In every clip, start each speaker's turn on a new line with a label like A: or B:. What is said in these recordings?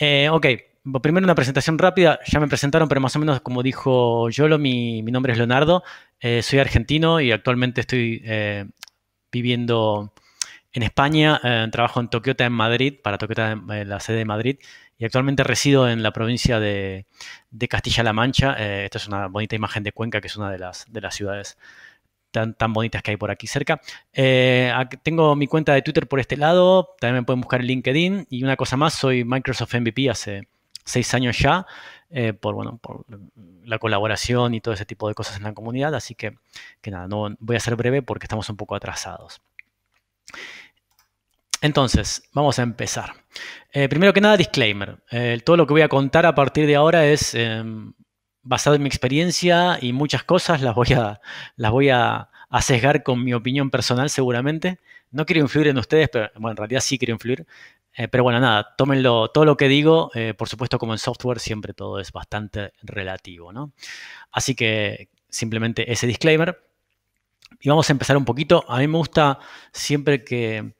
A: Eh, ok, primero una presentación rápida. Ya me presentaron, pero más o menos como dijo Yolo, mi, nombre es Leonardo. Eh, soy argentino y actualmente estoy eh, viviendo en España. trabajo en Toyota en Madrid, para Toyota en la sede de Madrid. Y actualmente resido en la provincia de, Castilla-La Mancha. esta es una bonita imagen de Cuenca, que es una de las, de las ciudades tan, bonitas que hay por aquí cerca. Eh, tengo mi cuenta de Twitter por este lado, también me pueden buscar en LinkedIn y una cosa más, soy Microsoft MVP hace seis años ya, eh, por, bueno, por la colaboración y todo ese tipo de cosas en la comunidad, así que, que nada, no, voy a ser breve porque estamos un poco atrasados. Entonces, vamos a empezar. Eh, primero que nada, disclaimer. todo lo que voy a contar a partir de ahora es em, basado en mi experiencia y muchas cosas las voy a, las voy a, a sesgar con mi opinión personal seguramente. No quiero influir en ustedes, pero bueno, en realidad sí quiero influir. Eh, pero bueno, nada, tómenlo, todo lo que digo, eh, por supuesto como en software siempre todo es bastante relativo, Así que simplemente ese disclaimer. Y vamos a empezar un poquito. A mí me gusta siempre que,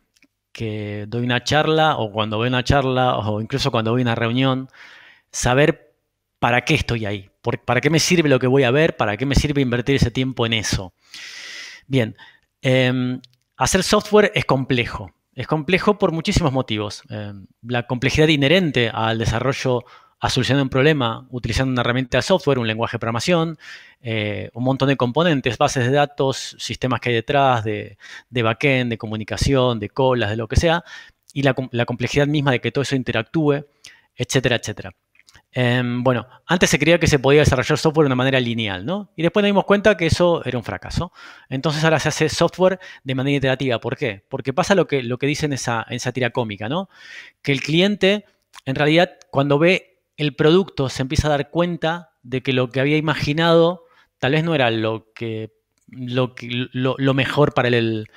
A: que doy una charla o cuando doy una charla o incluso cuando doy una reunión, saber para qué estoy ahí, para qué me sirve lo que voy a ver, para qué me sirve invertir ese tiempo en eso. Bien, em, hacer software es complejo. Es complejo por muchísimos motivos. Em, la complejidad inherente al desarrollo, a solucionar un problema utilizando una herramienta de software, un lenguaje de programación, eh, un montón de componentes, bases de datos, sistemas que hay detrás, de, backend, de comunicación, de colas, de lo que sea, y la complejidad misma de que todo eso interactúe, etcétera, etcétera. Em, bueno, antes se creía que se podía desarrollar software de una manera lineal, ¿no? Y después nos dimos cuenta que eso era un fracaso. Entonces ahora se hace software de manera iterativa. ¿Por qué? Porque pasa lo que, lo que dicen en esa, en esa tira cómica, ¿no? Que el cliente, en realidad, cuando ve el producto, se empieza a dar cuenta de que lo que había imaginado tal vez no era lo que lo, mejor para el,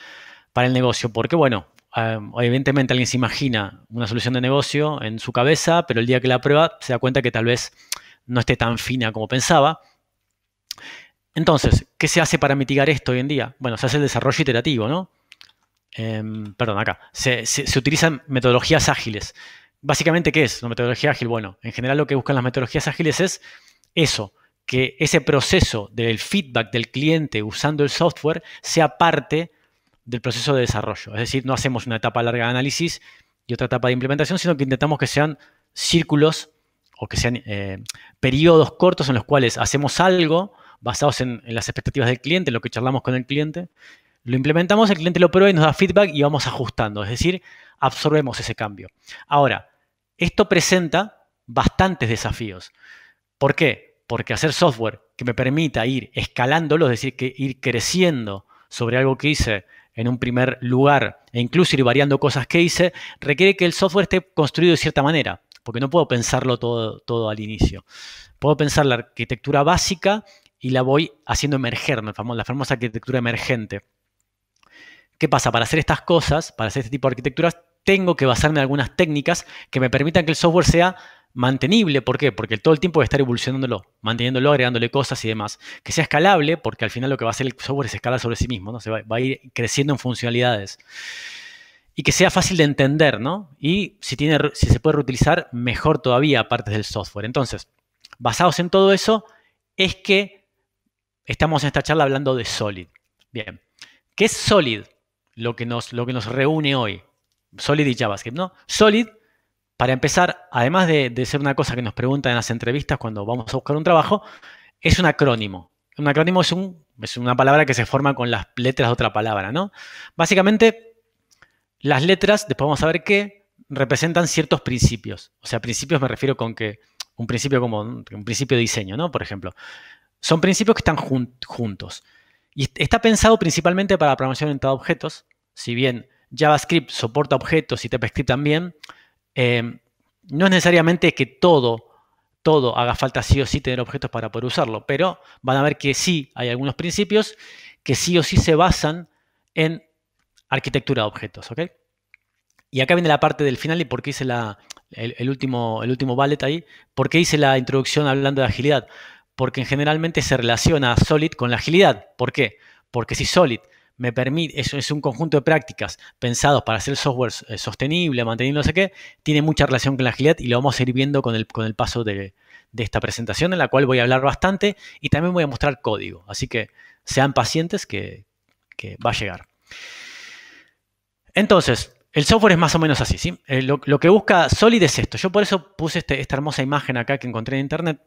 A: para el negocio. Porque, bueno, evidentemente alguien se imagina una solución de negocio en su cabeza, pero el día que la prueba se da cuenta que tal vez no esté tan fina como pensaba. Entonces, ¿qué se hace para mitigar esto hoy en día? Bueno, se hace el desarrollo iterativo, ¿no? Em, perdón, acá. Se, utilizan metodologías ágiles. Básicamente, ¿qué es la metodología ágil? Bueno, en general lo que buscan las metodologías ágiles es eso, que ese proceso del feedback del cliente usando el software sea parte del proceso de desarrollo. Es decir, no hacemos una etapa larga de análisis y otra etapa de implementación, sino que intentamos que sean círculos o que sean eh, periodos cortos en los cuales hacemos algo basados en, las expectativas del cliente, lo que charlamos con el cliente, lo implementamos, el cliente lo prueba y nos da feedback y vamos ajustando, es decir, absorbemos ese cambio. Ahora, esto presenta bastantes desafíos. ¿Por qué? Porque hacer software que me permita ir escalándolo, es decir, que ir creciendo sobre algo que hice en un primer lugar e incluso ir variando cosas que hice, requiere que el software esté construido de cierta manera, porque no puedo pensarlo todo, todo al inicio. Puedo pensar la arquitectura básica y la voy haciendo emerger, la famosa, la famosa arquitectura emergente. ¿Qué pasa? Para hacer estas cosas, para hacer este tipo de arquitecturas, tengo que basarme en algunas técnicas que me permitan que el software sea mantenible, ¿por qué? Porque todo el tiempo va a estar evolucionándolo, manteniéndolo, agregándole cosas y demás. Que sea escalable, porque al final lo que va a hacer el software es escalar sobre sí mismo, ¿no? Se va, a ir creciendo en funcionalidades. Y que sea fácil de entender, ¿no? Y si, tiene, si se puede reutilizar, mejor todavía partes del software. Entonces, basados en todo eso, es que estamos en esta charla hablando de Solid. Bien, ¿qué es Solid? Lo que nos, lo que nos reúne hoy. Solid y JavaScript, ¿no? Solid para empezar, además de, ser una cosa que nos preguntan en las entrevistas cuando vamos a buscar un trabajo, es un acrónimo. Un acrónimo es, una palabra que se forma con las letras de otra palabra, ¿no? Básicamente, las letras, después vamos a ver qué, representan ciertos principios. O sea, principios me refiero con que un principio como un principio de diseño, ¿no? Por ejemplo, son principios que están juntos. Y está pensado principalmente para programación orientada a objetos, si bien JavaScript soporta objetos y TypeScript también, Em, no es necesariamente que todo, todo haga falta sí o sí tener objetos para poder usarlo, pero van a ver que sí hay algunos principios que sí o sí se basan en arquitectura de objetos, ¿ok? Y acá viene la parte del final y por qué hice la, el, último, el último ballet ahí, por qué hice la introducción hablando de agilidad, porque generalmente se relaciona Solid con la agilidad. ¿Por qué? Porque si Solid me permite, eso es un conjunto de prácticas pensados para hacer software eh, sostenible, manteniendo no sé qué, tiene mucha relación con la agilidad y lo vamos a ir viendo con el, paso de, esta presentación en la cual voy a hablar bastante y también voy a mostrar código. Así que sean pacientes que, va a llegar. Entonces, el software es más o menos así, eh, lo, que busca Solid es esto. Yo por eso puse este, esta hermosa imagen acá que encontré en internet,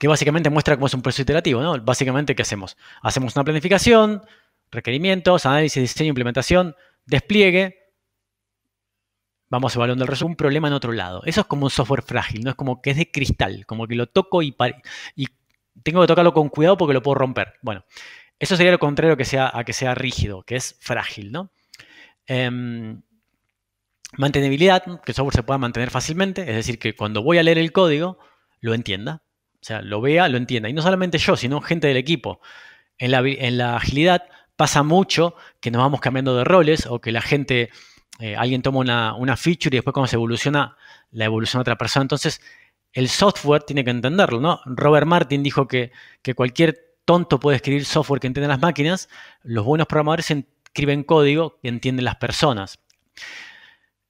A: que básicamente muestra cómo es un proceso iterativo, ¿no? Básicamente, ¿qué hacemos? Hacemos una planificación, requerimientos, análisis, diseño, implementación, despliegue, vamos evaluando el resultado, un problema en otro lado. Eso es como un software frágil, no es como que es de cristal, como que lo toco y, y tengo que tocarlo con cuidado porque lo puedo romper. Bueno, eso sería lo contrario a que sea rígido, que es frágil, ¿no? Em, mantenibilidad, que el software se pueda mantener fácilmente, es decir, que cuando voy a leer el código, lo entienda. O sea, lo vea, lo entienda. Y no solamente yo, sino gente del equipo. En la, en la agilidad, Pasa mucho que nos vamos cambiando de roles o que la gente, eh, alguien toma una, feature y después cuando se evoluciona, la evoluciona otra persona. Entonces, el software tiene que entenderlo, ¿no? Robert Martin dijo que, que, cualquier tonto puede escribir software que entiende las máquinas, los buenos programadores escriben código que entienden las personas.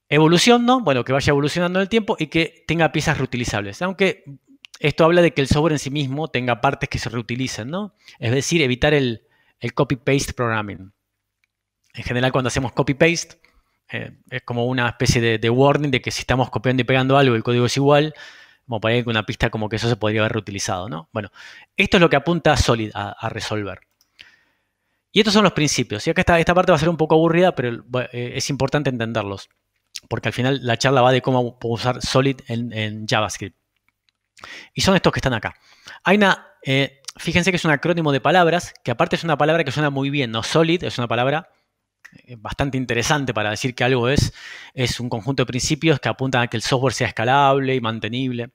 A: Evolución, ¿no? Bueno, que vaya evolucionando en el tiempo y que tenga piezas reutilizables. Aunque esto habla de que el software en sí mismo tenga partes que se reutilicen, ¿no? Es decir, evitar el, el copy-paste programming. En general, cuando hacemos copy-paste, eh, es como una especie de, warning de que si estamos copiando y pegando algo el código es igual, como para que una pista como que eso se podría haber reutilizado, ¿no? Bueno, esto es lo que apunta Solid a, resolver. Y estos son los principios. Y acá esta parte va a ser un poco aburrida, pero eh, es importante entenderlos. Porque al final la charla va de cómo usar Solid en, JavaScript. Y son estos que están acá. Hay una eh, fíjense que es un acrónimo de palabras, que aparte es una palabra que suena muy bien, ¿no? Solid es una palabra eh, bastante interesante para decir que algo es, es un conjunto de principios que apuntan a que el software sea escalable y mantenible.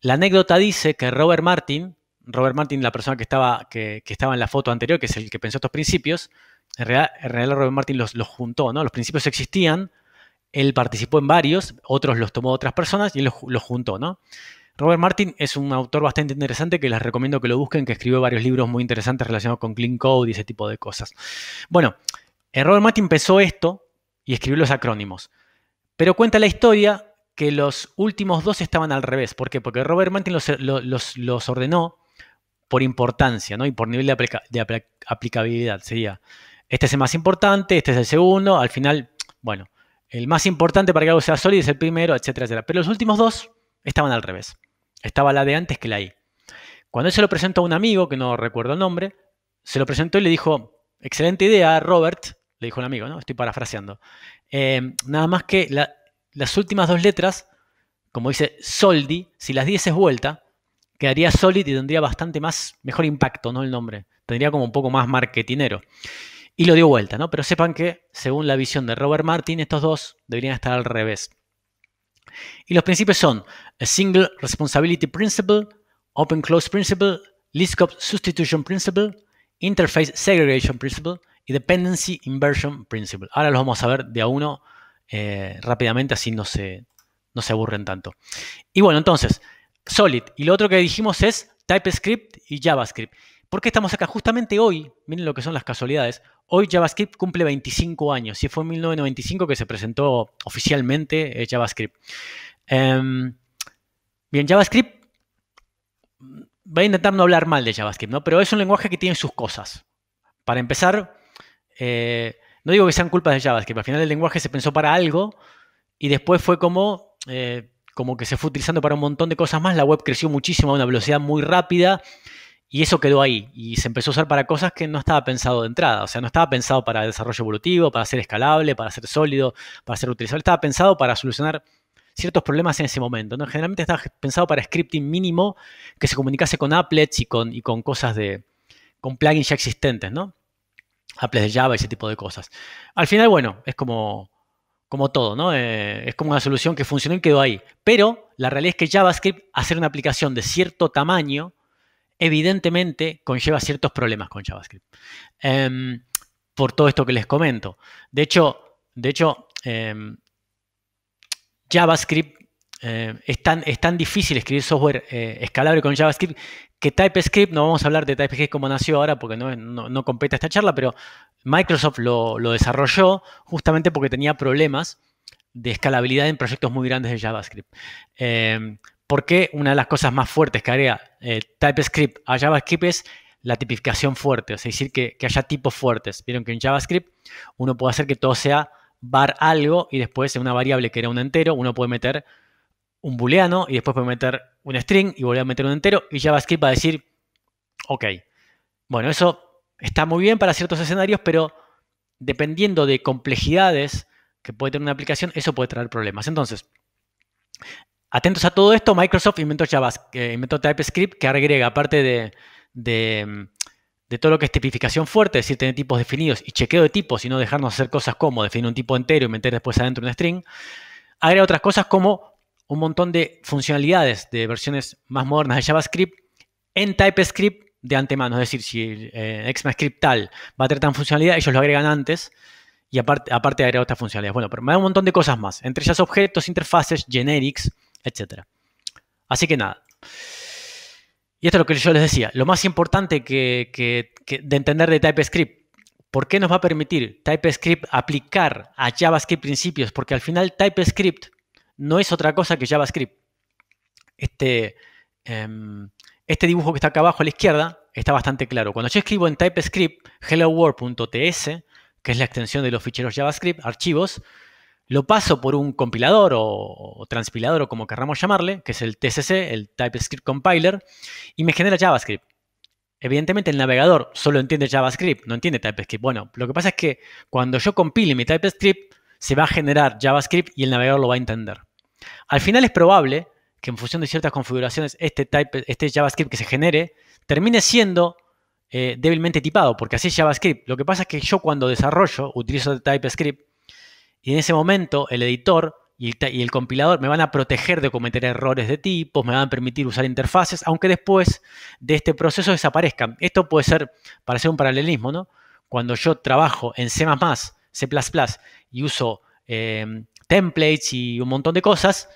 A: La anécdota dice que Robert Martin, Robert Martin, la persona que estaba, que, estaba en la foto anterior, que es el que pensó estos principios, en realidad, Robert Martin los, los, juntó, ¿no? Los principios existían, él participó en varios, otros los tomó otras personas y él los, los juntó, ¿no? Robert Martin es un autor bastante interesante que les recomiendo que lo busquen, que escribió varios libros muy interesantes relacionados con Clean Code y ese tipo de cosas. Bueno, eh, Robert Martin empezó esto y escribió los acrónimos. Pero cuenta la historia que los últimos dos estaban al revés. ¿Por qué? Porque Robert Martin los, eh, ordenó por importancia ¿no? y por nivel de, aplicabilidad. Sería, este es el más importante, este es el segundo, al final, bueno, el más importante para que algo sea sólido es el primero, etcétera, etcétera. Pero los últimos dos estaban al revés. Estaba la de antes que la I. Cuando él se lo presentó a un amigo, que no recuerdo el nombre, se lo presentó y le dijo, excelente idea, Robert, le dijo el amigo, ¿no? Estoy parafraseando. Eh, nada más que las últimas dos letras, como dice Soldi, si las dieses vuelta, quedaría Solid y tendría bastante más, mejor impacto, ¿no? El nombre. Tendría como un poco más marketinero. Y lo dio vuelta, ¿no? Pero sepan que, según la visión de Robert Martin, estos dos deberían estar al revés. Y los principios son Single Responsibility Principle, Open Close Principle, Liskov Substitution Principle, Interface Segregation Principle y Dependency Inversion Principle. Ahora los vamos a ver de a uno eh, rápidamente, así no se, no se aburren tanto. Y bueno, entonces, Solid. Y lo otro que dijimos es TypeScript y JavaScript. ¿Por qué estamos acá? Justamente hoy, miren lo que son las casualidades, Hoy JavaScript cumple 25 años y fue en 1995 que se presentó oficialmente eh, JavaScript. Em, bien, JavaScript, mm, voy a intentar no hablar mal de JavaScript, ¿no? pero es un lenguaje que tiene sus cosas. Para empezar, eh, no digo que sean culpas de JavaScript, al final el lenguaje se pensó para algo y después fue como, eh, como que se fue utilizando para un montón de cosas más. La web creció muchísimo a una velocidad muy rápida y eso quedó ahí y se empezó a usar para cosas que no estaba pensado de entrada. O sea, no estaba pensado para desarrollo evolutivo, para ser escalable, para ser sólido, para ser utilizable. Estaba pensado para solucionar ciertos problemas en ese momento. ¿no? Generalmente estaba pensado para scripting mínimo que se comunicase con applets y con, y con cosas de. con plugins ya existentes, ¿no? Applets de Java, ese tipo de cosas. Al final, bueno, es como, como todo, ¿no? Eh, es como una solución que funcionó y quedó ahí. Pero la realidad es que JavaScript, hacer una aplicación de cierto tamaño, evidentemente conlleva ciertos problemas con JavaScript. Em, por todo esto que les comento. De hecho, de hecho em, JavaScript eh, es, tan, difícil escribir software eh, escalable con JavaScript que TypeScript, no vamos a hablar de TypeScript como nació ahora porque no, no, esta charla, pero Microsoft lo, desarrolló justamente porque tenía problemas de escalabilidad en proyectos muy grandes de JavaScript. Em, porque una de las cosas más fuertes que haría eh, TypeScript a JavaScript es la tipificación fuerte, o decir que, haya tipos fuertes. Vieron que en JavaScript uno puede hacer que todo sea var algo y después en una variable que era un entero uno puede meter un booleano y después puede meter un string y volver a meter un entero y JavaScript va a decir, ok, bueno, eso está muy bien para ciertos escenarios, pero dependiendo de complejidades que puede tener una aplicación, eso puede traer problemas. Entonces, Atentos a todo esto, Microsoft inventó JavaScript, inventó TypeScript que agrega, aparte de, todo lo que es tipificación fuerte, es decir, tener tipos definidos y chequeo de tipos y no dejarnos hacer cosas como definir un tipo entero y meter después adentro un string, agrega otras cosas como un montón de funcionalidades de versiones más modernas de JavaScript en TypeScript de antemano. Es decir, si eh, ExmaScript tal va a tener tan funcionalidad, ellos lo agregan antes y aparte, aparte agrega otras funcionalidades. Bueno, pero me da un montón de cosas más. Entre ellas objetos, interfaces, generics, etcétera. Así que nada. Y esto es lo que yo les decía. Lo más importante que, de entender de TypeScript. ¿Por qué nos va a permitir TypeScript aplicar a JavaScript principios? Porque al final TypeScript no es otra cosa que JavaScript. Este, em, este dibujo que está acá abajo a la izquierda está bastante claro. Cuando yo escribo en TypeScript world.ts, que es la extensión de los ficheros JavaScript, archivos, lo paso por un compilador o, transpilador o como querramos llamarle, que es el TCC, el TypeScript Compiler, y me genera JavaScript. Evidentemente el navegador solo entiende JavaScript, no entiende TypeScript. Bueno, lo que pasa es que cuando yo compile mi TypeScript, se va a generar JavaScript y el navegador lo va a entender. Al final es probable que en función de ciertas configuraciones este, type, este JavaScript que se genere termine siendo eh, débilmente tipado, porque así es JavaScript. Lo que pasa es que yo cuando desarrollo, utilizo TypeScript, y en ese momento el editor y el, compilador me van a proteger de cometer errores de tipos, me van a permitir usar interfaces, aunque después de este proceso desaparezcan. Esto puede ser, para hacer un paralelismo, ¿no? Cuando yo trabajo en C++, C++ y uso em, templates y un montón de cosas,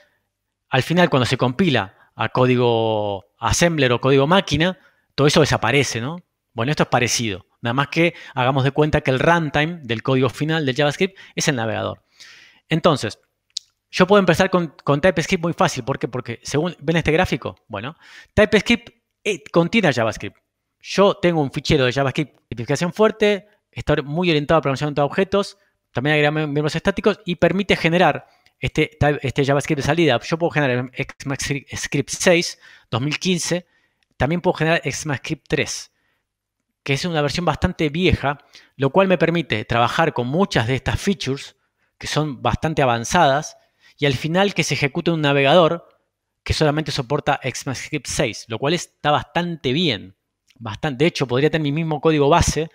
A: al final cuando se compila a código assembler o código máquina, todo eso desaparece, ¿no? Bueno, esto es parecido, nada más que hagamos de cuenta que el runtime del código final del JavaScript es el navegador. Entonces, yo puedo empezar con, TypeScript muy fácil. ¿Por qué? Porque según ven este gráfico, bueno, TypeScript eh, contiene JavaScript. Yo tengo un fichero de JavaScript tipificación fuerte, está muy orientado a programación de objetos, también agrega miembros estáticos y permite generar este, este JavaScript de salida. Yo puedo generar XMAScript 6 2015, también puedo generar XMAScript 3 que es una versión bastante vieja, lo cual me permite trabajar con muchas de estas features, que son bastante avanzadas, y al final que se ejecute un navegador que solamente soporta ECMAScript 6, lo cual está bastante bien. Bastante. De hecho, podría tener mi mismo código base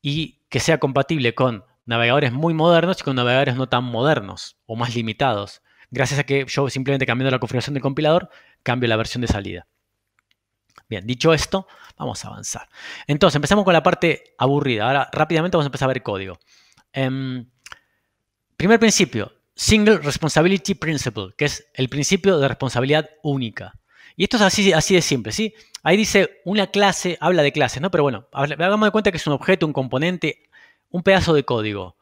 A: y que sea compatible con navegadores muy modernos y con navegadores no tan modernos o más limitados. Gracias a que yo simplemente cambiando la configuración del compilador, cambio la versión de salida dicho esto, vamos a avanzar. Entonces, empezamos con la parte aburrida. Ahora, rápidamente vamos a empezar a ver código. Em, primer principio, Single Responsibility Principle, que es el principio de responsabilidad única. Y esto es así, así de simple, ¿sí? Ahí dice una clase, habla de clases, ¿no? Pero bueno, hagamos de cuenta que es un objeto, un componente, un pedazo de código.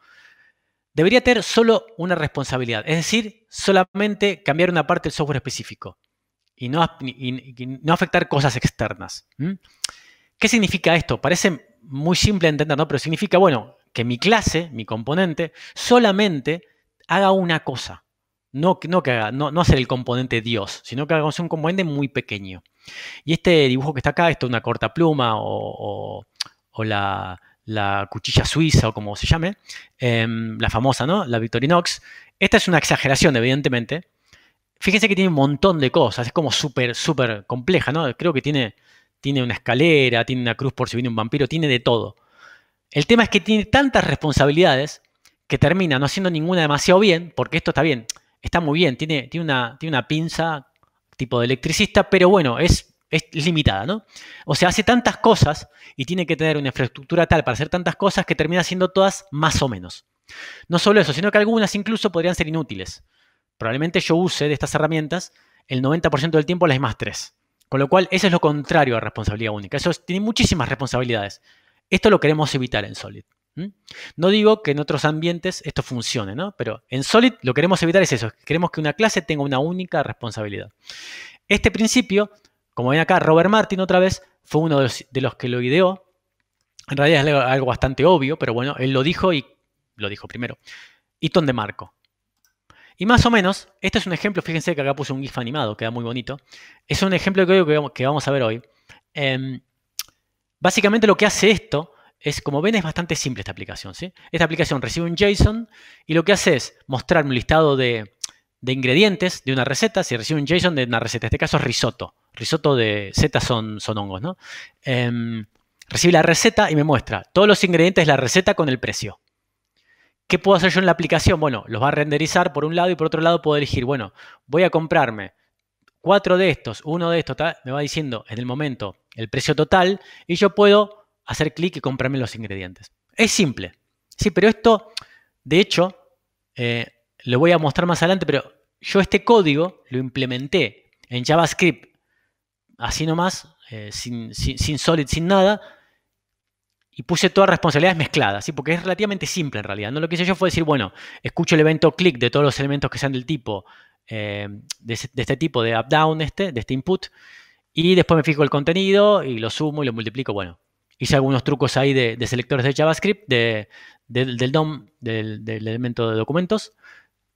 A: Debería tener solo una responsabilidad, es decir, solamente cambiar una parte del software específico y no, afectar cosas externas. ¿Qué significa esto? Parece muy simple de entender, ¿no? Pero significa, bueno, que mi clase, mi componente, solamente haga una cosa. No, no, que haga, no, no hacer el componente Dios, sino que haga un componente muy pequeño. Y este dibujo que está acá, esto es una corta pluma o, la, cuchilla suiza o como se llame, em, la famosa, ¿no? La Victorinox. Esta es una exageración, evidentemente, Fíjense que tiene un montón de cosas, es como súper, súper compleja, ¿no? Creo que tiene, tiene una escalera, tiene una cruz por si viene un vampiro, tiene de todo. El tema es que tiene tantas responsabilidades que termina no haciendo ninguna demasiado bien, porque esto está bien, está muy bien, tiene, tiene, una, tiene una pinza tipo de electricista, pero bueno, es, es limitada, ¿no? O sea, hace tantas cosas y tiene que tener una infraestructura tal para hacer tantas cosas que termina haciendo todas más o menos. No solo eso, sino que algunas incluso podrían ser inútiles probablemente yo use de estas herramientas el 90% del tiempo las más tres. Con lo cual, eso es lo contrario a responsabilidad única. Eso tiene muchísimas responsabilidades. Esto lo queremos evitar en Solid. No digo que en otros ambientes esto funcione, ¿no? Pero en Solid lo queremos evitar es eso. Queremos que una clase tenga una única responsabilidad. Este principio, como ven acá, Robert Martin otra vez fue uno de los, de los que lo ideó. En realidad es algo bastante obvio, pero bueno, él lo dijo y lo dijo primero. Iton de Marco. Y más o menos, este es un ejemplo, fíjense que acá puse un GIF animado, queda muy bonito. Es un ejemplo que, que vamos a ver hoy. Em, básicamente lo que hace esto es, como ven, es bastante simple esta aplicación. Esta aplicación recibe un JSON y lo que hace es mostrar un listado de, ingredientes de una receta. Si recibe un JSON de una receta, en este caso es risotto. Risotto de setas son, hongos, em, recibe la receta y me muestra todos los ingredientes de la receta con el precio. ¿Qué puedo hacer yo en la aplicación? Bueno, los va a renderizar por un lado y por otro lado puedo elegir, bueno, voy a comprarme cuatro de estos, uno de estos, me va diciendo en el momento el precio total y yo puedo hacer clic y comprarme los ingredientes. Es simple. Sí, pero esto, de hecho, eh, lo voy a mostrar más adelante, pero yo este código lo implementé en JavaScript, así nomás, eh, sin Solid, sin nada, y puse todas responsabilidades mezcladas, ¿sí? porque es relativamente simple en realidad. No lo que hice yo fue decir, bueno, escucho el evento click de todos los elementos que sean del tipo, eh, de, este tipo, de up-down, este, de este input, y después me fijo el contenido y lo sumo y lo multiplico. Bueno, hice algunos trucos ahí de, selectores de JavaScript, de, del DOM, del, elemento de documentos,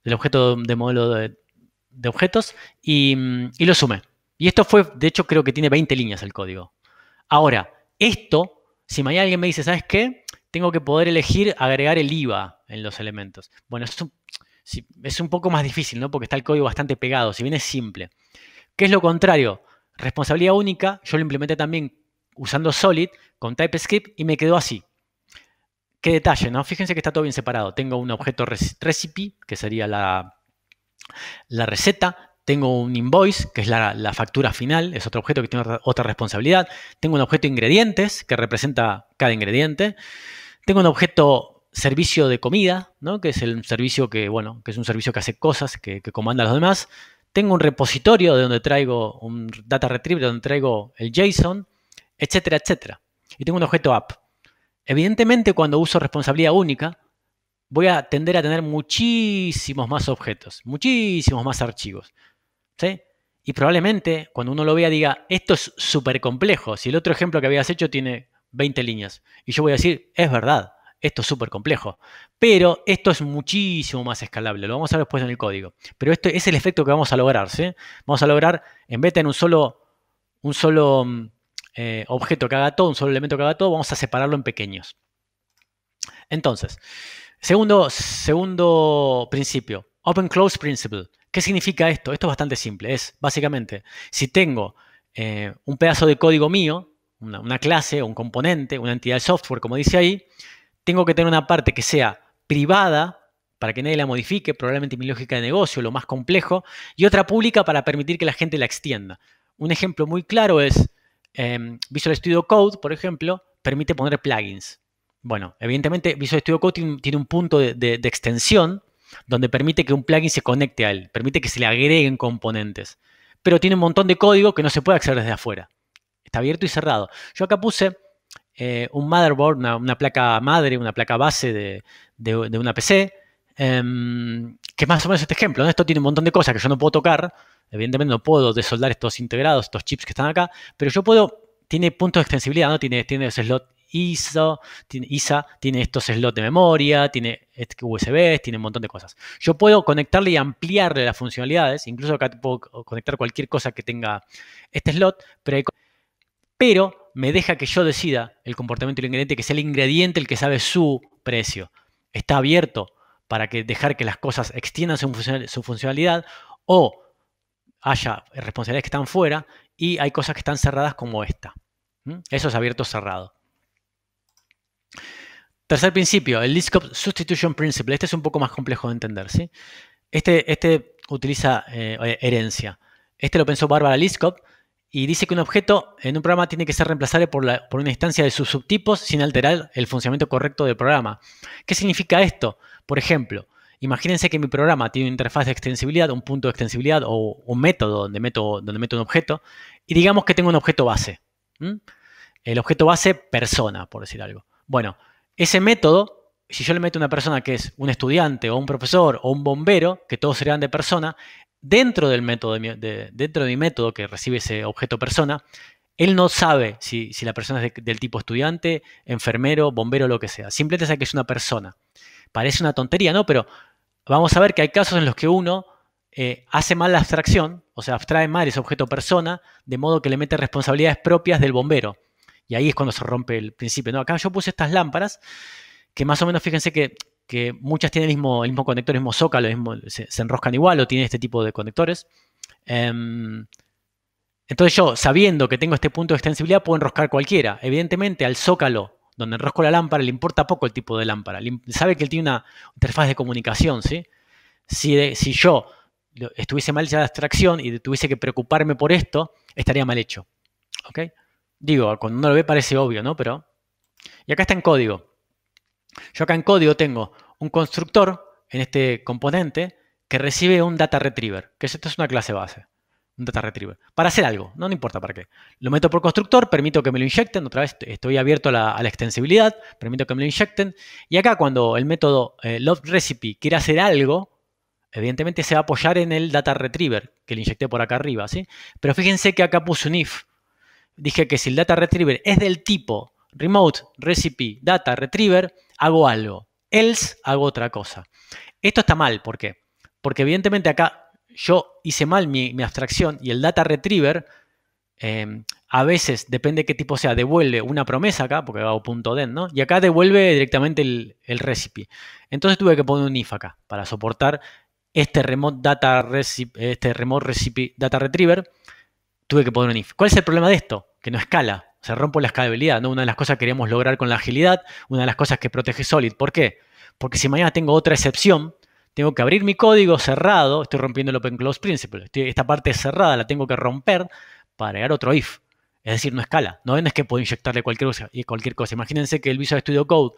A: del objeto de modelo de, objetos, y, y lo sumé. Y esto fue, de hecho, creo que tiene 20 líneas el código. Ahora, esto si mañana alguien me dice, ¿sabes qué? Tengo que poder elegir agregar el IVA en los elementos. Bueno, es un, es un poco más difícil, ¿no? Porque está el código bastante pegado, si bien es simple. ¿Qué es lo contrario? Responsabilidad única, yo lo implementé también usando Solid con TypeScript y me quedó así. Qué detalle, ¿no? Fíjense que está todo bien separado. Tengo un objeto recipe, que sería la receta, tengo un invoice, que es la, factura final, es otro objeto que tiene otra, responsabilidad. Tengo un objeto ingredientes, que representa cada ingrediente. Tengo un objeto servicio de comida, que es el servicio que, bueno, que es un servicio que hace cosas, que, comanda a los demás. Tengo un repositorio de donde traigo un data retriever, donde traigo el JSON, etcétera, etcétera. Y tengo un objeto app. Evidentemente, cuando uso responsabilidad única, voy a tender a tener muchísimos más objetos, muchísimos más archivos. Y probablemente cuando uno lo vea diga, esto es súper complejo. Si el otro ejemplo que habías hecho tiene 20 líneas. Y yo voy a decir, es verdad, esto es súper complejo. Pero esto es muchísimo más escalable. Lo vamos a ver después en el código. Pero esto es el efecto que vamos a lograr. Vamos a lograr, en vez de en un solo, un solo mm, eh, objeto que haga todo, un solo elemento que haga todo, vamos a separarlo en pequeños. Entonces, segundo, segundo principio, Open Close Principle. ¿Qué significa esto? Esto es bastante simple. Es básicamente, si tengo eh, un pedazo de código mío, una, clase, un componente, una entidad de software, como dice ahí, tengo que tener una parte que sea privada para que nadie la modifique, probablemente mi lógica de negocio, lo más complejo, y otra pública para permitir que la gente la extienda. Un ejemplo muy claro es em, Visual Studio Code, por ejemplo, permite poner plugins. Bueno, evidentemente Visual Studio Code tiene, un punto de extensión donde permite que un plugin se conecte a él, permite que se le agreguen componentes, pero tiene un montón de código que no se puede acceder desde afuera. Está abierto y cerrado. Yo acá puse eh, un motherboard, una, placa madre, una placa base de, una PC, em, que que más o menos este ejemplo. Esto tiene un montón de cosas que yo no puedo tocar. Evidentemente no puedo desoldar estos integrados, estos chips que están acá, pero yo puedo, tiene puntos de extensibilidad, ¿no? Tiene, tiene ese slot ISO, tiene, ISA, tiene estos slots de memoria, tiene USB, tiene un montón de cosas. Yo puedo conectarle y ampliarle las funcionalidades, incluso acá puedo conectar cualquier cosa que tenga este slot, pero, me deja que yo decida el comportamiento del ingrediente, que sea el ingrediente el que sabe su precio. Está abierto para que dejar que las cosas extiendan su, funcionalidad o haya responsabilidades que están fuera y hay cosas que están cerradas como esta. ¿Mm? Eso es abierto cerrado. Tercer principio, el Liskov substitution principle. Este es un poco más complejo de entender, ¿sí? Este, este utiliza eh, eh, herencia. Este lo pensó Bárbara Liskov y dice que un objeto en un programa tiene que ser reemplazable por, una instancia de sus subtipos sin alterar el funcionamiento correcto del programa. ¿Qué significa esto? Por ejemplo, imagínense que mi programa tiene una interfaz de extensibilidad, un punto de extensibilidad o un método donde meto, donde meto un objeto y digamos que tengo un objeto base. El objeto base persona, por decir algo. Bueno, ese método, si yo le meto a una persona que es un estudiante o un profesor o un bombero, que todos serían de persona, dentro del método de mi, dentro de mi método que recibe ese objeto persona, él no sabe si, la persona es del tipo estudiante, enfermero, bombero, lo que sea. Simplemente sabe que es una persona. Parece una tontería, ¿no? Pero vamos a ver que hay casos en los que uno eh, hace mal la abstracción, o sea, abstrae mal ese objeto persona, de modo que le mete responsabilidades propias del bombero. Y ahí es cuando se rompe el principio. ¿no? Acá yo puse estas lámparas, que más o menos fíjense que, que muchas tienen el mismo, mismo conector, el mismo zócalo, se, enroscan igual o tienen este tipo de conectores. Em, entonces yo, sabiendo que tengo este punto de extensibilidad, puedo enroscar cualquiera. Evidentemente al zócalo donde enrosco la lámpara le importa poco el tipo de lámpara. sabe que él tiene una interfaz de comunicación, ¿sí? Si, si yo estuviese mal hecha la abstracción y tuviese que preocuparme por esto, estaría mal hecho. ¿Ok? Digo, cuando uno lo ve parece obvio, ¿no? Pero. Y acá está en código. Yo acá en código tengo un constructor en este componente que recibe un data retriever, que esto es una clase base, un data retriever, para hacer algo, no, importa para qué. Lo meto por constructor, permito que me lo inyecten, otra vez estoy abierto a la, extensibilidad, permito que me lo inyecten, y acá cuando el método eh, loadRecipe recipe quiere hacer algo, evidentemente se va a apoyar en el data retriever que le inyecté por acá arriba, ¿sí? Pero fíjense que acá puse un if, dije que si el data retriever es del tipo remote, recipe, data retriever, hago algo. Else, hago otra cosa. Esto está mal, ¿por qué? Porque evidentemente acá yo hice mal mi, abstracción y el data retriever em, a veces, depende de qué tipo sea, devuelve una promesa acá, porque hago punto .den, ¿no? Y acá devuelve directamente el, recipe. Entonces tuve que poner un if acá para soportar este remote data este remote data retriever tuve que poner un if. ¿Cuál es el problema de esto? Que no escala. se rompe la escalabilidad. ¿no? Una de las cosas que queríamos lograr con la agilidad, una de las cosas que protege Solid. ¿Por qué? Porque si mañana tengo otra excepción, tengo que abrir mi código cerrado, estoy rompiendo el Open Close Principle. esta parte cerrada la tengo que romper para agregar otro if. Es decir, no escala. No es que puedo inyectarle cualquier cosa, cualquier cosa. Imagínense que el Visual Studio Code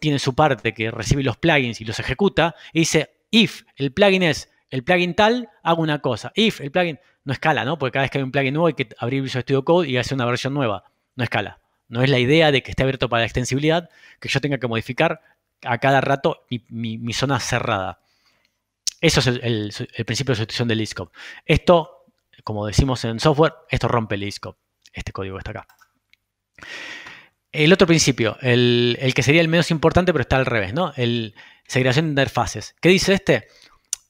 A: tiene su parte que recibe los plugins y los ejecuta y dice, if el plugin es el plugin tal, hago una cosa. If el plugin no escala, ¿no? Porque cada vez que hay un plugin nuevo hay que abrir Visual Studio Code y hacer una versión nueva. No escala. No es la idea de que esté abierto para la extensibilidad, que yo tenga que modificar a cada rato mi, zona cerrada. Eso es el, principio de sustitución del ISCOP. Esto, como decimos en software, esto rompe el ISCOP. Este código está acá. El otro principio, el, el, que sería el menos importante, pero está al revés, ¿no? El segregación de interfaces. ¿Qué dice este?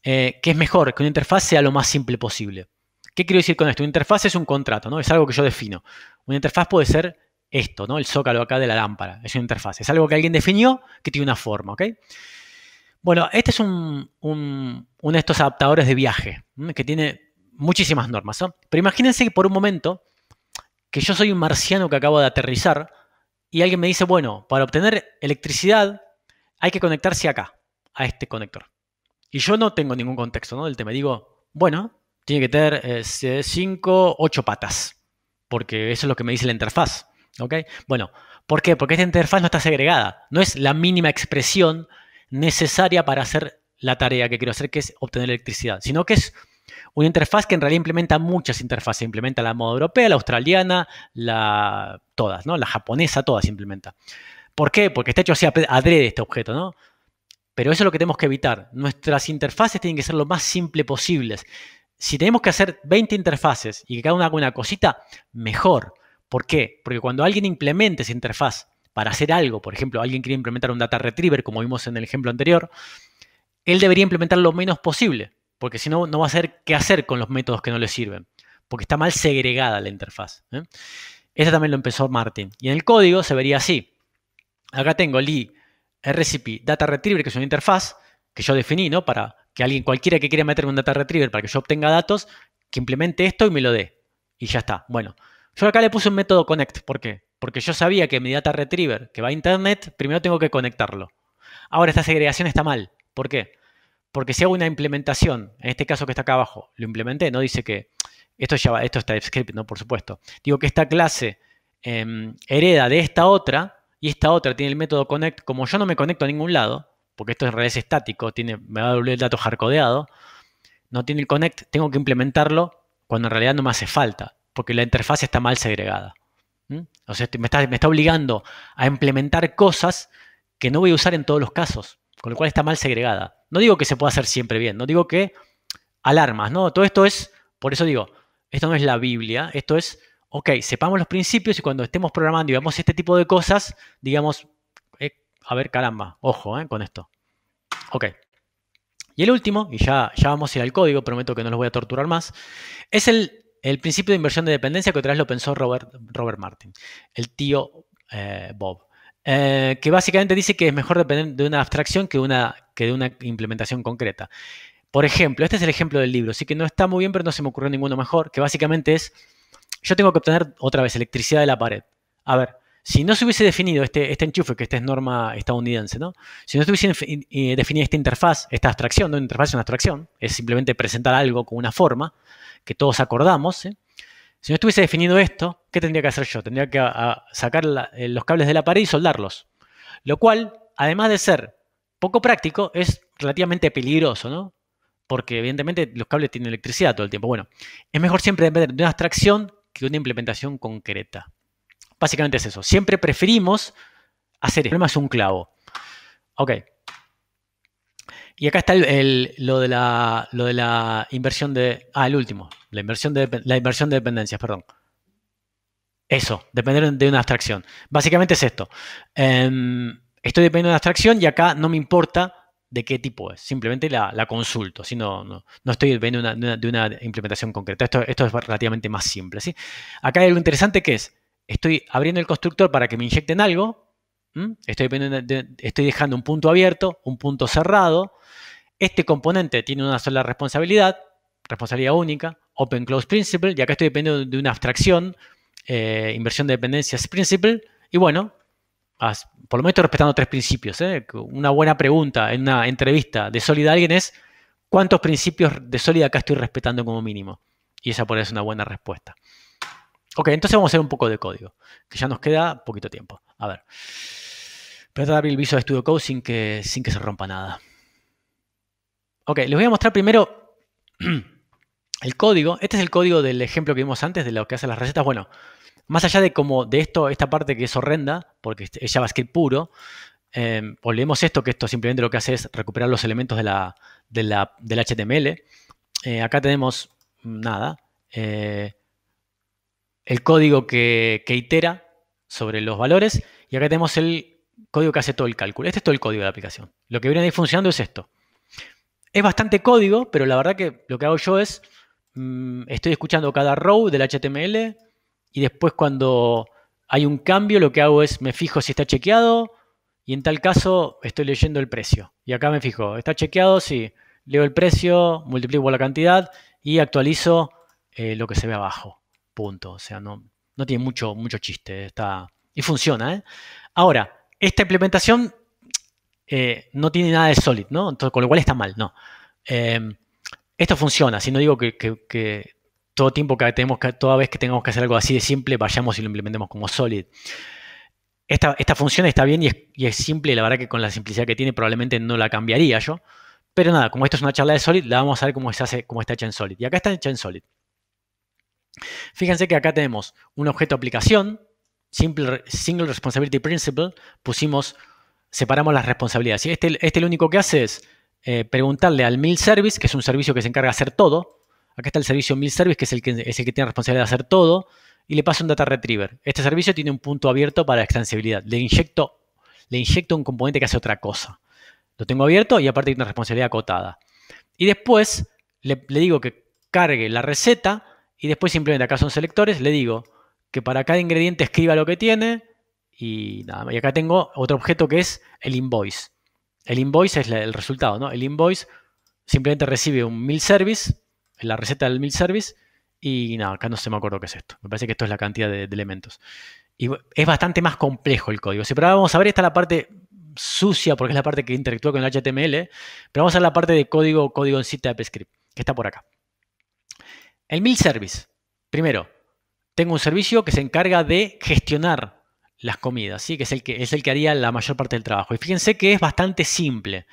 A: Eh, que es mejor que una interfaz sea lo más simple posible. ¿Qué quiero decir con esto? Una interfaz es un contrato, ¿no? Es algo que yo defino. Una interfaz puede ser esto, ¿no? El zócalo acá de la lámpara. Es una interfaz. Es algo que alguien definió que tiene una forma, ¿ok? Bueno, este es un, un, uno de estos adaptadores de viaje que tiene muchísimas normas. ¿no? Pero imagínense que por un momento que yo soy un marciano que acabo de aterrizar y alguien me dice, bueno, para obtener electricidad hay que conectarse acá, a este conector. Y yo no tengo ningún contexto ¿no? del tema. Digo, bueno, tiene que tener 5, eh, 8 patas, porque eso es lo que me dice la interfaz. ¿ok? Bueno, ¿por qué? Porque esta interfaz no está segregada, no es la mínima expresión necesaria para hacer la tarea que quiero hacer, que es obtener electricidad, sino que es una interfaz que en realidad implementa muchas interfaces, implementa la moda europea, la australiana, la todas, ¿no? La japonesa, todas implementa. ¿Por qué? Porque está hecho así adrede este objeto, ¿no? Pero eso es lo que tenemos que evitar. Nuestras interfaces tienen que ser lo más simple posibles. Si tenemos que hacer 20 interfaces y que cada una haga una cosita, mejor. ¿Por qué? Porque cuando alguien implemente esa interfaz para hacer algo, por ejemplo, alguien quiere implementar un data retriever, como vimos en el ejemplo anterior, él debería implementar lo menos posible, porque si no, no va a saber qué hacer con los métodos que no le sirven, porque está mal segregada la interfaz. ¿eh? Eso también lo empezó Martin. Y en el código se vería así. Acá tengo Lee Recipe Data Retriever, que es una interfaz que yo definí, ¿no? Para que alguien, cualquiera que quiera meterme un Data Retriever para que yo obtenga datos, que implemente esto y me lo dé. Y ya está. Bueno, yo acá le puse un método connect. ¿Por qué? Porque yo sabía que mi Data Retriever que va a Internet, primero tengo que conectarlo. Ahora esta segregación está mal. ¿Por qué? Porque si hago una implementación, en este caso que está acá abajo, lo implementé, no dice que esto ya esto está TypeScript, ¿no? Por supuesto. Digo que esta clase em, hereda de esta otra, y esta otra tiene el método connect, como yo no me conecto a ningún lado, porque esto en realidad es estático, tiene, me va a devolver el dato hardcodeado, no tiene el connect, tengo que implementarlo cuando en realidad no me hace falta, porque la interfaz está mal segregada. ¿Mm? O sea, este, me está, me está obligando a implementar cosas que no voy a usar en todos los casos, con lo cual está mal segregada. No digo que se pueda hacer siempre bien, no digo que alarmas, ¿no? Todo esto es, por eso digo, esto no es la Biblia, esto es ok, sepamos los principios y cuando estemos programando y veamos este tipo de cosas, digamos, eh, a ver, caramba, ojo eh, con esto. Ok. Y el último, y ya, ya vamos a ir al código, prometo que no los voy a torturar más, es el, el principio de inversión de dependencia que otra vez lo pensó Robert, Robert Martin, el tío eh, Bob. que básicamente dice que es mejor depender de una abstracción que, una, que de una implementación concreta. Por ejemplo, este es el ejemplo del libro, Sí que no está muy bien, pero no se me ocurrió ninguno mejor, que básicamente es yo tengo que obtener otra vez electricidad de la pared. A ver, si no se hubiese definido este, este enchufe, que esta es norma estadounidense, ¿no? Si no se hubiese eh, definido esta interfaz, esta abstracción, no una interfaz es una abstracción, es simplemente presentar algo con una forma que todos acordamos, ¿eh? Si no estuviese definido esto, ¿qué tendría que hacer yo? Tendría que sacar eh, los cables de la pared y soldarlos. Lo cual, además de ser poco práctico, es relativamente peligroso, ¿no? Porque evidentemente los cables tienen electricidad todo el tiempo. Bueno, es mejor siempre depender de una abstracción que una implementación concreta. Básicamente es eso. Siempre preferimos hacer esto. es un clavo. Ok. Y acá está el, lo, de la, lo de la inversión de... Ah, el último. La inversión de, la inversión de dependencias, perdón. Eso, depender de una abstracción. Básicamente es esto. Em, estoy dependiendo de una abstracción y acá no me importa de qué tipo es. Simplemente la, consulto, no, no, estoy viendo una, de una implementación concreta. Esto, esto es relativamente más simple. ¿sí? Acá hay algo interesante que es, estoy abriendo el constructor para que me inyecten algo, estoy, estoy dejando un punto abierto, un punto cerrado. Este componente tiene una sola responsabilidad, responsabilidad única, Open Close Principle, y acá estoy dependiendo de una abstracción, eh, inversión de dependencias Principle, y bueno, por lo menos estoy respetando tres principios. ¿eh? Una buena pregunta en una entrevista de sólida alguien es, ¿cuántos principios de sólida acá estoy respetando como mínimo? Y esa puede ser una buena respuesta. Ok, entonces vamos a hacer un poco de código, que ya nos queda poquito tiempo. A ver. Voy a abrir el de Studio Code sin que, sin que se rompa nada. Ok, les voy a mostrar primero el código. Este es el código del ejemplo que vimos antes de lo que hacen las recetas. Bueno, más allá de cómo de esto, esta parte que es horrenda, porque es JavaScript puro, eh, o leemos esto, que esto simplemente lo que hace es recuperar los elementos de la, del HTML. Eh, acá tenemos mm, nada. Eh, el código que, itera sobre los valores. Y acá tenemos el código que hace todo el cálculo. Este es todo el código de la aplicación. Lo que viene ahí funcionando es esto. Es bastante código, pero la verdad que lo que hago yo es, mm, estoy escuchando cada row del HTML, y después cuando hay un cambio lo que hago es me fijo si está chequeado y en tal caso estoy leyendo el precio. Y acá me fijo, ¿está chequeado? Sí. Leo el precio, multiplico la cantidad y actualizo eh, lo que se ve abajo. Punto. O sea, no, no tiene mucho, mucho chiste. Está, y funciona. ¿eh? Ahora, esta implementación eh, no tiene nada de solid, ¿no? con lo cual está mal, no. esto funciona, si no digo que todo tiempo que tenemos que, toda vez que tengamos que hacer algo así de simple, vayamos y lo implementemos como solid. Esta, función está bien y es, simple, y la verdad que con la simplicidad que tiene probablemente no la cambiaría yo. Pero nada, como esto es una charla de Solid, la vamos a ver cómo, se hace, cómo está hecha en Solid. Y acá está hecha en Solid. Fíjense que acá tenemos un objeto aplicación, Single Responsibility Principle, pusimos, separamos las responsabilidades. Y este, este lo único que hace es eh, preguntarle al mil service, que es un servicio que se encarga de hacer todo, Acá está el servicio Mill Service, que es el que, es el que tiene responsabilidad de hacer todo, y le paso un data retriever. Este servicio tiene un punto abierto para extensibilidad. Le inyecto, le inyecto un componente que hace otra cosa. Lo tengo abierto y aparte tiene una responsabilidad acotada. Y después le, digo que cargue la receta y después simplemente acá son selectores, le digo que para cada ingrediente escriba lo que tiene y nada Y acá tengo otro objeto que es el invoice. El invoice es el resultado, ¿no? El invoice simplemente recibe un mill service la receta del mil service. Y nada, acá no se me acuerdo qué es esto. Me parece que esto es la cantidad de, elementos. Y es bastante más complejo el código. Si, pero vamos a ver, está la parte sucia, porque es la parte que interactúa con el HTML. Pero vamos a ver la parte de código, código en de TypeScript, que está por acá. El mil service. Primero, tengo un servicio que se encarga de gestionar las comidas, ¿sí? que es el que, es el que haría la mayor parte del trabajo. Y fíjense que es bastante simple.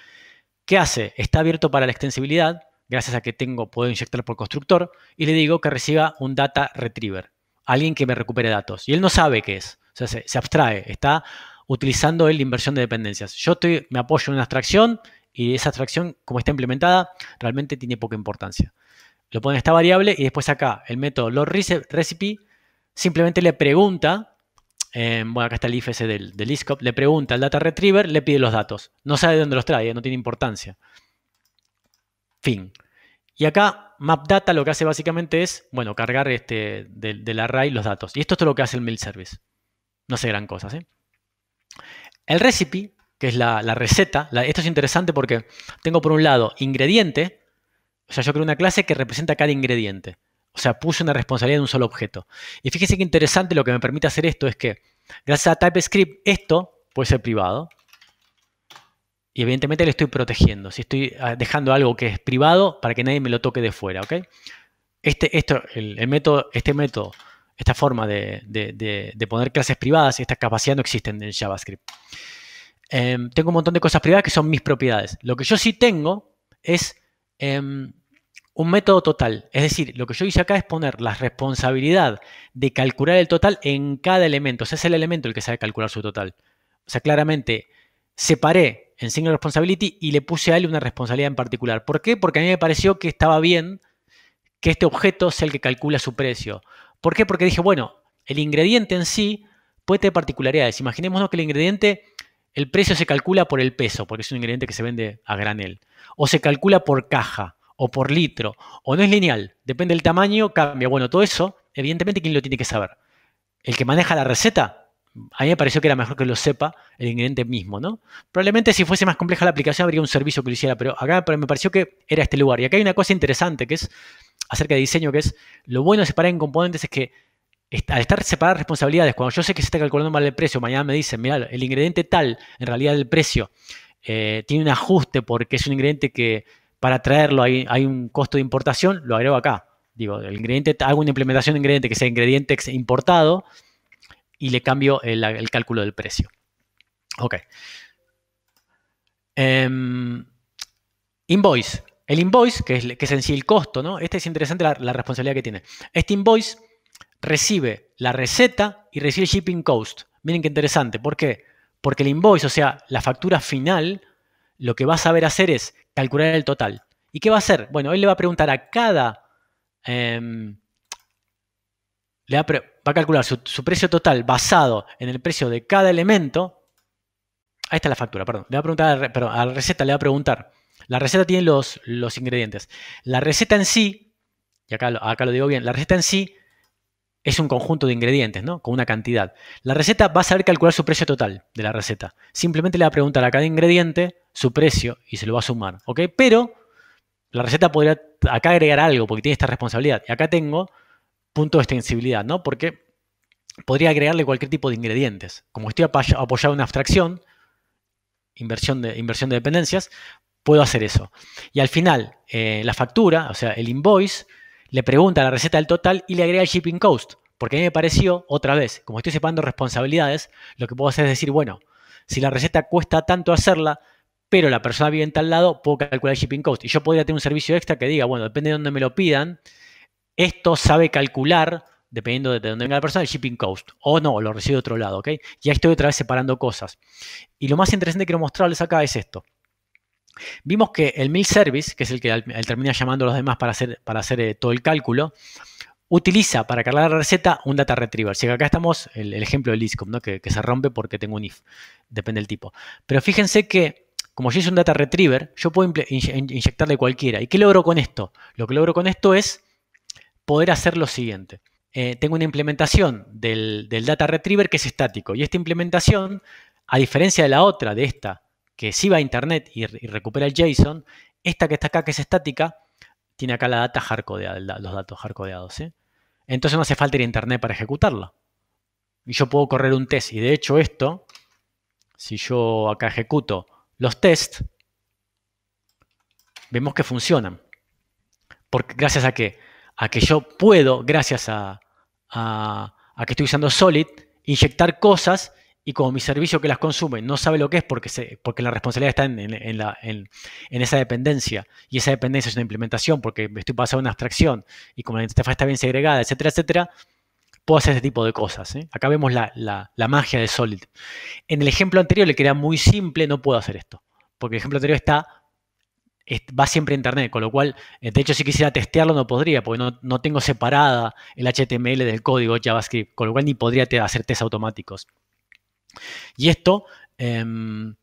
A: ¿Qué hace? Está abierto para la extensibilidad gracias a que tengo, puedo inyectar por constructor, y le digo que reciba un data retriever, alguien que me recupere datos. Y él no sabe qué es, o sea, se, abstrae, está utilizando él la inversión de dependencias. Yo me apoyo en una abstracción y esa abstracción, como está implementada, realmente tiene poca importancia. Lo pone en esta variable y después acá el método recipe simplemente le pregunta, em, bueno, acá está el IFS del, del ISCOP, le pregunta al data retriever, le pide los datos. No sabe de dónde los trae, no tiene importancia. Fin. Y acá MapData lo que hace básicamente es, bueno, cargar este, del, array los datos. Y esto es todo lo que hace el mail service. No hace gran cosa. El recipe, que es la, receta, esto es interesante porque tengo por un lado ingrediente, o sea, yo creo una clase que representa cada ingrediente. O sea, puse una responsabilidad en un solo objeto. Y fíjense que interesante lo que me permite hacer esto es que, gracias a TypeScript, esto puede ser privado. Y evidentemente le estoy protegiendo. Si estoy ah, dejando algo que es privado para que nadie me lo toque de fuera, ¿ok? Este, esto, el, método, este método, esta forma de, poner clases privadas, esta capacidad no existen en JavaScript. Em, tengo un montón de cosas privadas que son mis propiedades. Lo que yo sí tengo es em, un método total. Es decir, lo que yo hice acá es poner la responsabilidad de calcular el total en cada elemento. O sea, es el elemento el que sabe calcular su total. O sea, claramente separé en Single Responsibility y le puse a él una responsabilidad en particular. ¿Por qué? Porque a mí me pareció que estaba bien que este objeto sea el que calcula su precio. ¿Por qué? Porque dije, bueno, el ingrediente en sí puede tener particularidades. Imaginémonos que el ingrediente, el precio se calcula por el peso, porque es un ingrediente que se vende a granel. O se calcula por caja, o por litro, o no es lineal, depende del tamaño, cambia. Bueno, todo eso, evidentemente, ¿quién lo tiene que saber? El que maneja la receta a mí me pareció que era mejor que lo sepa el ingrediente mismo, ¿no? Probablemente si fuese más compleja la aplicación habría un servicio que lo hiciera, pero acá me pareció que era este lugar. Y acá hay una cosa interesante que es acerca de diseño, que es lo bueno de separar en componentes es que al estar separadas responsabilidades, cuando yo sé que se está calculando mal el precio, mañana me dicen, mira, el ingrediente tal, en realidad el precio, eh, tiene un ajuste porque es un ingrediente que para traerlo hay, hay un costo de importación, lo agrego acá. Digo, el ingrediente, hago una implementación de ingrediente que sea ingrediente importado, y le cambio el, cálculo del precio. Ok. Em, invoice. El invoice, que es, que en sí el costo, ¿no? Este es interesante la, responsabilidad que tiene. Este invoice recibe la receta y recibe el shipping cost. Miren qué interesante. ¿Por qué? Porque el invoice, o sea, la factura final, lo que va a saber hacer es calcular el total. ¿Y qué va a hacer? Bueno, él le va a preguntar a cada, em, va, a calcular su, precio total basado en el precio de cada elemento. Ahí está la factura, perdón. Le va a preguntar, a la receta le va a preguntar. La receta tiene los, los ingredientes. La receta en sí, y acá, acá lo digo bien, la receta en sí es un conjunto de ingredientes, ¿no? Con una cantidad. La receta va a saber calcular su precio total de la receta. Simplemente le va a preguntar a cada ingrediente su precio y se lo va a sumar, ¿ok? Pero la receta podría acá agregar algo porque tiene esta responsabilidad. Y acá tengo punto de extensibilidad, ¿no? Porque podría agregarle cualquier tipo de ingredientes. Como estoy apoyado en una abstracción, inversión de, inversión de dependencias, puedo hacer eso. Y al final, eh, la factura, o sea, el invoice, le pregunta la receta del total y le agrega el shipping cost. Porque a mí me pareció, otra vez, como estoy separando responsabilidades, lo que puedo hacer es decir, bueno, si la receta cuesta tanto hacerla, pero la persona vive en tal lado, puedo calcular el shipping cost. Y yo podría tener un servicio extra que diga, bueno, depende de dónde me lo pidan, esto sabe calcular, dependiendo de dónde venga la persona, el shipping cost. O no, lo recibe de otro lado, ¿ok? Ya estoy otra vez separando cosas. Y lo más interesante que quiero mostrarles acá es esto. Vimos que el mail service, que es el que termina llamando a los demás para hacer, para hacer eh, todo el cálculo, utiliza para cargar la receta un data retriever. Si acá estamos, el, ejemplo del ISCOM, ¿no? que, se rompe porque tengo un if, depende del tipo. Pero fíjense que, como yo hice un data retriever, yo puedo inyectarle cualquiera. ¿Y qué logro con esto? Lo que logro con esto es poder hacer lo siguiente. Eh, tengo una implementación del, data retriever que es estático y esta implementación, a diferencia de la otra, de esta, que sí va a internet y, recupera el JSON, esta que está acá, que es estática, tiene acá la data hardcodeada, los datos hardcodeados. Entonces no hace falta ir a internet para ejecutarla. Y yo puedo correr un test. Y de hecho esto, si yo acá ejecuto los tests, vemos que funcionan. Porque, gracias a que a que yo puedo, gracias a, que estoy usando Solid, inyectar cosas y como mi servicio que las consume no sabe lo que es porque, se, porque la responsabilidad está en, la, en, esa dependencia y esa dependencia es una implementación porque estoy pasando una abstracción y como la interfaz está bien segregada, etcétera, etcétera, puedo hacer ese tipo de cosas. ¿eh? Acá vemos la, la, magia de Solid. En el ejemplo anterior le era muy simple, no puedo hacer esto porque el ejemplo anterior está va siempre a internet, con lo cual, eh, de hecho, si quisiera testearlo no podría, porque no, tengo separada el HTML del código JavaScript, con lo cual ni podría hacer test automáticos. Y esto em,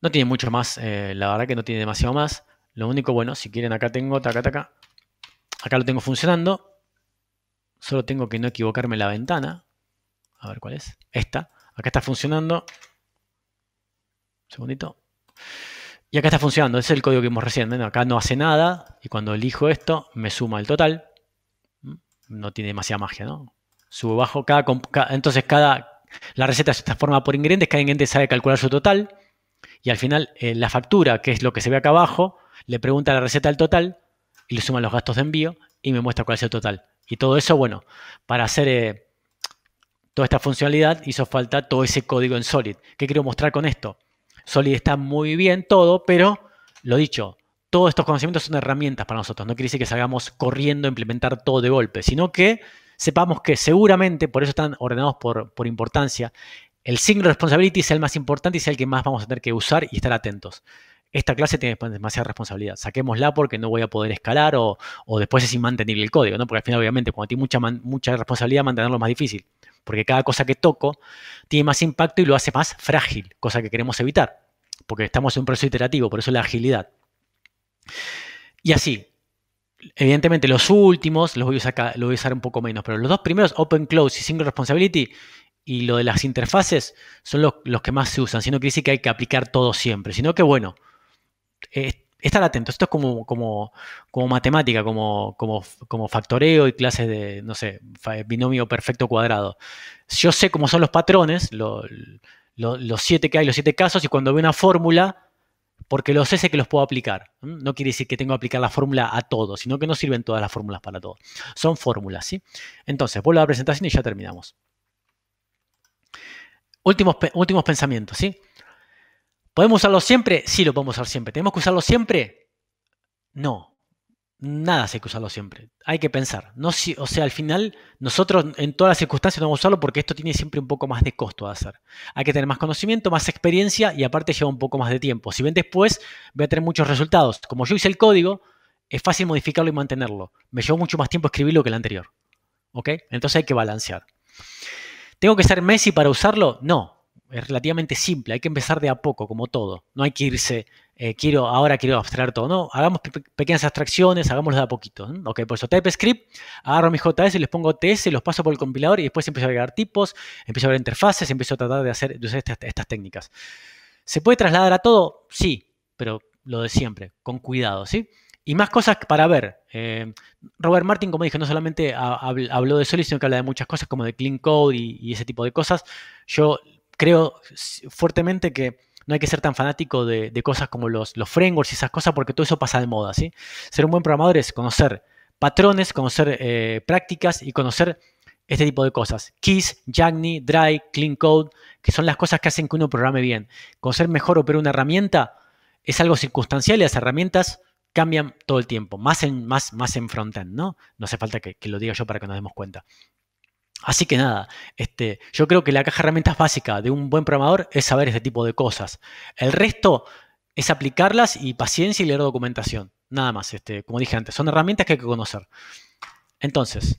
A: no tiene mucho más, eh, la verdad que no tiene demasiado más. Lo único, bueno, si quieren acá tengo, taca, taca, acá lo tengo funcionando. Solo tengo que no equivocarme la ventana. A ver cuál es. Esta. Acá está funcionando. Un segundito. Y acá está funcionando, es el código que vimos recién. Acá no hace nada y cuando elijo esto me suma el total. Mm, no tiene demasiada magia, ¿no? Subo, bajo, cada, entonces cada, la receta se transforma por ingredientes, cada ingrediente sabe calcular su total y al final eh, la factura, que es lo que se ve acá abajo, le pregunta a la receta el total y le suma los gastos de envío y me muestra cuál es el total. Y todo eso, bueno, para hacer eh, toda esta funcionalidad hizo falta todo ese código en Solid. ¿Qué quiero mostrar con esto? Solid está muy bien todo, pero lo dicho, todos estos conocimientos son herramientas para nosotros. No quiere decir que salgamos corriendo a implementar todo de golpe, sino que sepamos que seguramente, por eso están ordenados por, por importancia, el single responsibility es el más importante y es el que más vamos a tener que usar y estar atentos. Esta clase tiene demasiada responsabilidad. Saquémosla porque no voy a poder escalar o, después es sin mantener el código, ¿no? Porque al final, obviamente, cuando tiene mucha, mucha responsabilidad, mantenerlo es más difícil porque cada cosa que toco tiene más impacto y lo hace más frágil, cosa que queremos evitar, porque estamos en un proceso iterativo, por eso la agilidad. Y así, evidentemente los últimos, los voy a usar, usar un poco menos, pero los dos primeros, Open Close y Single Responsibility, y lo de las interfaces, son los, que más se usan, sino que dice que hay que aplicar todo siempre, sino que bueno, eh, estar atento. Esto es como, como, matemática, como, como, factoreo y clases de, no sé, binomio perfecto cuadrado. Yo sé cómo son los patrones, los siete que hay, los siete casos, y cuando veo una fórmula, porque los sé, sé que los puedo aplicar. No quiere decir que tengo que aplicar la fórmula a todo, sino que no sirven todas las fórmulas para todo. Son fórmulas, ¿sí? Entonces, vuelvo a la presentación y ya terminamos. Últimos, últimos pensamientos, ¿sí? ¿Podemos usarlo siempre? Sí, lo podemos usar siempre. ¿Tenemos que usarlo siempre? No. Nada se hay que usarlo siempre. Hay que pensar. o sea, al final, nosotros en todas las circunstancias no vamos a usarlo porque esto tiene siempre un poco más de costo de hacer. Hay que tener más conocimiento, más experiencia y aparte lleva un poco más de tiempo. Si ven después, voy a tener muchos resultados. Como yo hice el código, es fácil modificarlo y mantenerlo. Me llevó mucho más tiempo escribirlo que el anterior. ¿Ok? Entonces hay que balancear. ¿Tengo que ser Messi para usarlo? No es relativamente simple, hay que empezar de a poco, como todo. No hay que irse, eh, quiero, ahora quiero abstraer todo. No, hagamos pequeñas abstracciones, hagámoslo de a poquito. Ok, por eso TypeScript, agarro mi JS, les pongo TS, los paso por el compilador y después empiezo a agregar tipos, empiezo a ver interfaces, empiezo a tratar de hacer estas, técnicas. ¿Se puede trasladar a todo? Sí, pero lo de siempre, con cuidado, ¿sí? Y más cosas para ver. Eh, Robert Martin, como dije, no solamente habló de Solid, sino que habla de muchas cosas como de Clean Code y, y, ese tipo de cosas. Yo creo fuertemente que no hay que ser tan fanático de, cosas como los, frameworks y esas cosas porque todo eso pasa de moda, ¿sí? Ser un buen programador es conocer patrones, conocer eh, prácticas y conocer este tipo de cosas. Kiss, Jagni, Dry, Clean Code, que son las cosas que hacen que uno programe bien. Conocer mejor o pero una herramienta es algo circunstancial y las herramientas cambian todo el tiempo, más en, más, más en ¿no? No hace falta que, que lo diga yo para que nos demos cuenta. Así que nada, este, yo creo que la caja de herramientas básica de un buen programador es saber este tipo de cosas. El resto es aplicarlas y paciencia y leer documentación. Nada más, este, como dije antes, son herramientas que hay que conocer. Entonces,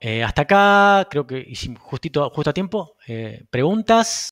A: eh, hasta acá, creo que hicimos justito, justo a tiempo. Eh, preguntas.